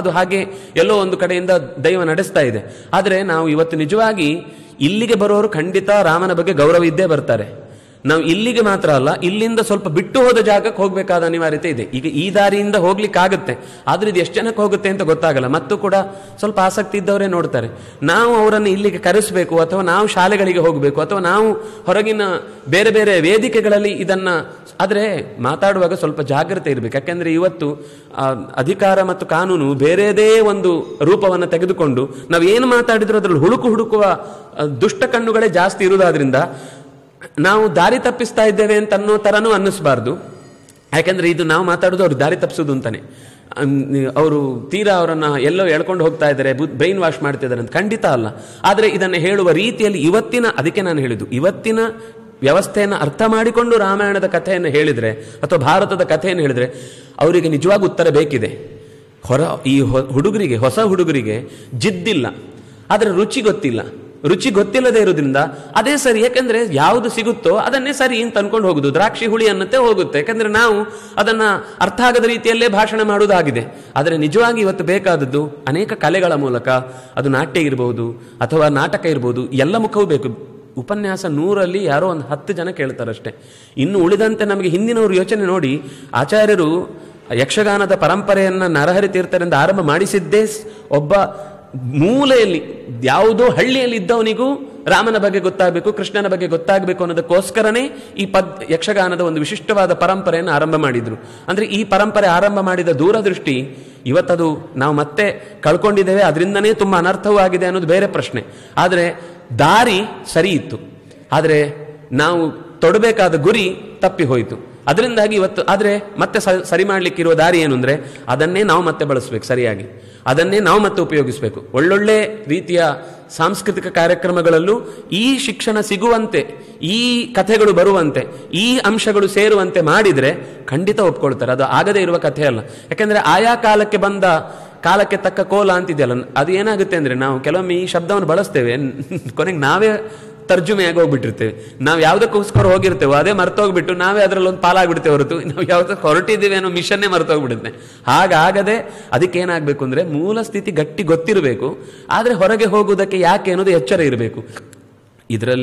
ಅದು ಹಾಗೆ ಎಲ್ಲೋ ಒಂದು ಕಡೆಯಿಂದ ದೈವ ನಡೆಸ್ತಾ ಇದೆ ಆದರೆ ನಾವು ಇವತ್ತು ನಿಜವಾಗಿ ಇಲ್ಲಿಗೆ ಬರೋರು ಖಂಡಿತ ರಾಮನ ಬಗ್ಗೆ ಗೌರವ ಇದ್ದೇ ಬರ್ತಾರೆ ನಾವು ಇಲ್ಲಿಗೆ ಮಾತ್ರ ಅಲ್ಲ ಇಲ್ಲಿಂದ ಸ್ವಲ್ಪ ಬಿಟ್ಟು ಹೋದ ಜಾಗಕ್ಕೆ ಹೋಗಬೇಕಾದ ಅನಿವಾರ್ಯತೆ ಇದೆ ಈಗ ಈ ದಾರಿಯಿಂದ ಆಗುತ್ತೆ ಆದ್ರೆ ಇದು ಎಷ್ಟು ಜನಕ್ಕೆ ಹೋಗುತ್ತೆ ಅಂತ ಗೊತ್ತಾಗಲ್ಲ ಮತ್ತು ಕೂಡ ಸ್ವಲ್ಪ ಆಸಕ್ತಿ ಇದ್ದವರೇ ನೋಡ್ತಾರೆ ನಾವು ಅವರನ್ನು ಇಲ್ಲಿಗೆ ಕರೆಸಬೇಕು ಅಥವಾ ನಾವು ಶಾಲೆಗಳಿಗೆ ಹೋಗಬೇಕು ಅಥವಾ ನಾವು ಹೊರಗಿನ ಬೇರೆ ಬೇರೆ ವೇದಿಕೆಗಳಲ್ಲಿ ಇದನ್ನು ಆದರೆ ಮಾತಾಡುವಾಗ ಸ್ವಲ್ಪ ಜಾಗ್ರತೆ ಇರಬೇಕು ಯಾಕೆಂದರೆ ಇವತ್ತು ಅಧಿಕಾರ ಮತ್ತು ಕಾನೂನು ಬೇರೆದೇ ಒಂದು ರೂಪವನ್ನು ತೆಗೆದುಕೊಂಡು ನಾವು ಏನು ಮಾತಾಡಿದ್ರು ಅದರಲ್ಲಿ ಹುಡುಕು ಹುಡುಕುವ ದುಷ್ಟ ಕಣ್ಣುಗಳೇ ಜಾಸ್ತಿ ಇರುವುದಾದ್ರಿಂದ ನಾವು ದಾರಿ ತಪ್ಪಿಸ್ತಾ ಇದ್ದೇವೆ ಅಂತ ಅನ್ನೋ ಥರನೂ ಅನ್ನಿಸ್ಬಾರ್ದು ಯಾಕೆಂದರೆ ಇದು ನಾವು ಮಾತಾಡೋದು ಅವ್ರು ದಾರಿ ತಪ್ಪಿಸೋದು ಅಂತಾನೆ ಅವರು ತೀರಾ ಅವರನ್ನು ಎಲ್ಲೋ ಎಳ್ಕೊಂಡು ಹೋಗ್ತಾ ಇದ್ದಾರೆ ಬ್ರೈನ್ ವಾಶ್ ಇದ್ದಾರೆ ಅಂತ ಖಂಡಿತ ಅಲ್ಲ ಆದರೆ ಇದನ್ನು ಹೇಳುವ ರೀತಿಯಲ್ಲಿ ಇವತ್ತಿನ ಅದಕ್ಕೆ ನಾನು ಹೇಳಿದ್ದು ಇವತ್ತಿನ ವ್ಯವಸ್ಥೆಯನ್ನು ಅರ್ಥ ಮಾಡಿಕೊಂಡು ರಾಮಾಯಣದ ಕಥೆಯನ್ನು ಹೇಳಿದರೆ ಅಥವಾ ಭಾರತದ ಕಥೆಯನ್ನು ಹೇಳಿದರೆ ಅವರಿಗೆ ನಿಜವಾಗಿ ಉತ್ತರ ಬೇಕಿದೆ ಹೊರ ಈ ಹುಡುಗರಿಗೆ ಹೊಸ ಹುಡುಗರಿಗೆ ಜಿದ್ದಿಲ್ಲ ಆದರೆ ರುಚಿ ಗೊತ್ತಿಲ್ಲ ರುಚಿ ಗೊತ್ತಿಲ್ಲದೆ ಇರೋದ್ರಿಂದ ಅದೇ ಸರಿ ಯಾಕೆಂದ್ರೆ ಯಾವುದು ಸಿಗುತ್ತೋ ಅದನ್ನೇ ಸರಿ ಅಂತ ಅನ್ಕೊಂಡು ಹೋಗುದು ದ್ರಾಕ್ಷಿ ಹುಳಿ ಅನ್ನತ್ತೆ ಹೋಗುತ್ತೆ ಯಾಕಂದ್ರೆ ನಾವು ಅದನ್ನ ಅರ್ಥ ಆಗದ ರೀತಿಯಲ್ಲೇ ಭಾಷಣ ಮಾಡುವುದಾಗಿದೆ ಆದರೆ ನಿಜವಾಗಿ ಇವತ್ತು ಬೇಕಾದದ್ದು ಅನೇಕ ಕಲೆಗಳ ಮೂಲಕ ಅದು ನಾಟ್ಯ ಇರಬಹುದು ಅಥವಾ ನಾಟಕ ಇರಬಹುದು ಎಲ್ಲ ಮುಖವೂ ಬೇಕು ಉಪನ್ಯಾಸ ನೂರಲ್ಲಿ ಯಾರೋ ಒಂದು ಹತ್ತು ಜನ ಕೇಳ್ತಾರಷ್ಟೇ ಇನ್ನು ಉಳಿದಂತೆ ನಮಗೆ ಹಿಂದಿನವರು ಯೋಚನೆ ನೋಡಿ ಆಚಾರ್ಯರು ಯಕ್ಷಗಾನದ ಪರಂಪರೆಯನ್ನ ನರಹರಿ ತೀರ್ಥರಿಂದ ಆರಂಭ ಮಾಡಿಸಿದ್ದೇ ಒಬ್ಬ ಮೂಲೆಯಲ್ಲಿ ಯಾವುದೋ ಹಳ್ಳಿಯಲ್ಲಿ ಇದ್ದವನಿಗೂ ರಾಮನ ಬಗ್ಗೆ ಗೊತ್ತಾಗಬೇಕು ಕೃಷ್ಣನ ಬಗ್ಗೆ ಗೊತ್ತಾಗಬೇಕು ಅನ್ನೋದಕ್ಕೋಸ್ಕರನೇ ಈ ಪದ್ ಯಕ್ಷಗಾನದ ಒಂದು ವಿಶಿಷ್ಟವಾದ ಪರಂಪರೆಯನ್ನು ಆರಂಭ ಮಾಡಿದರು ಅಂದರೆ ಈ ಪರಂಪರೆ ಆರಂಭ ಮಾಡಿದ ದೂರದೃಷ್ಟಿ ಇವತ್ತದು ನಾವು ಮತ್ತೆ ಕಳ್ಕೊಂಡಿದ್ದೇವೆ ಅದರಿಂದನೇ ತುಂಬ ಅನರ್ಥವೂ ಆಗಿದೆ ಅನ್ನೋದು ಬೇರೆ ಪ್ರಶ್ನೆ ಆದರೆ ದಾರಿ ಸರಿ ಇತ್ತು ಆದರೆ ನಾವು ತೊಡಬೇಕಾದ ಗುರಿ ತಪ್ಪಿ ಹೋಯಿತು ಅದರಿಂದಾಗಿ ಇವತ್ತು ಆದರೆ ಮತ್ತೆ ಸರಿ ಇರುವ ದಾರಿ ಏನು ಅಂದರೆ ಅದನ್ನೇ ನಾವು ಮತ್ತೆ ಬಳಸಬೇಕು ಸರಿಯಾಗಿ ಅದನ್ನೇ ನಾವು ಮತ್ತೆ ಉಪಯೋಗಿಸಬೇಕು ಒಳ್ಳೊಳ್ಳೆ ರೀತಿಯ ಸಾಂಸ್ಕೃತಿಕ ಕಾರ್ಯಕ್ರಮಗಳಲ್ಲೂ ಈ ಶಿಕ್ಷಣ ಸಿಗುವಂತೆ ಈ ಕಥೆಗಳು ಬರುವಂತೆ ಈ ಅಂಶಗಳು ಸೇರುವಂತೆ ಮಾಡಿದರೆ ಖಂಡಿತ ಒಪ್ಕೊಳ್ತಾರೆ ಅದು ಆಗದೆ ಇರುವ ಕಥೆ ಅಲ್ಲ ಯಾಕೆಂದರೆ ಆಯಾ ಕಾಲಕ್ಕೆ ಬಂದ ಕಾಲಕ್ಕೆ ತಕ್ಕ ಕೋಲ ಅಂತಿದೆಯಲ್ಲ ಅದು ಏನಾಗುತ್ತೆ ಅಂದರೆ ನಾವು ಕೆಲವೊಮ್ಮೆ ಈ ಶಬ್ದವನ್ನು ಬಳಸ್ತೇವೆ ಕೊನೆಗೆ ನಾವೇ ತರ್ಜುಮೆ ಆಗೋಗ್ಬಿಟ್ಟಿರ್ತೇವೆ ನಾವು ಯಾವುದಕ್ಕೋಸ್ಕರ ಹೋಗಿರ್ತೇವೆ ಅದೇ ಮರ್ತೋಗ್ಬಿಟ್ಟು ನಾವೇ ಅದರಲ್ಲಿ ಒಂದು ಪಾಲಾಗ್ಬಿಡ್ತೇವೆ ಹೊರತು ನಾವು ಯಾವುದಕ್ಕೆ ಹೊರಟಿದ್ದೀವಿ ಅನ್ನೋ ಮಿಷನ್ನೇ ಮರ್ತೋಗ್ಬಿಡುತ್ತೆ ಹಾಗಾಗದೆ ಏನಾಗಬೇಕು ಅಂದರೆ ಮೂಲ ಸ್ಥಿತಿ ಗಟ್ಟಿ ಗೊತ್ತಿರಬೇಕು ಆದರೆ ಹೊರಗೆ ಹೋಗುವುದಕ್ಕೆ ಯಾಕೆ ಅನ್ನೋದು ಎಚ್ಚರ ಇರಬೇಕು ಇದರಲ್ಲಿ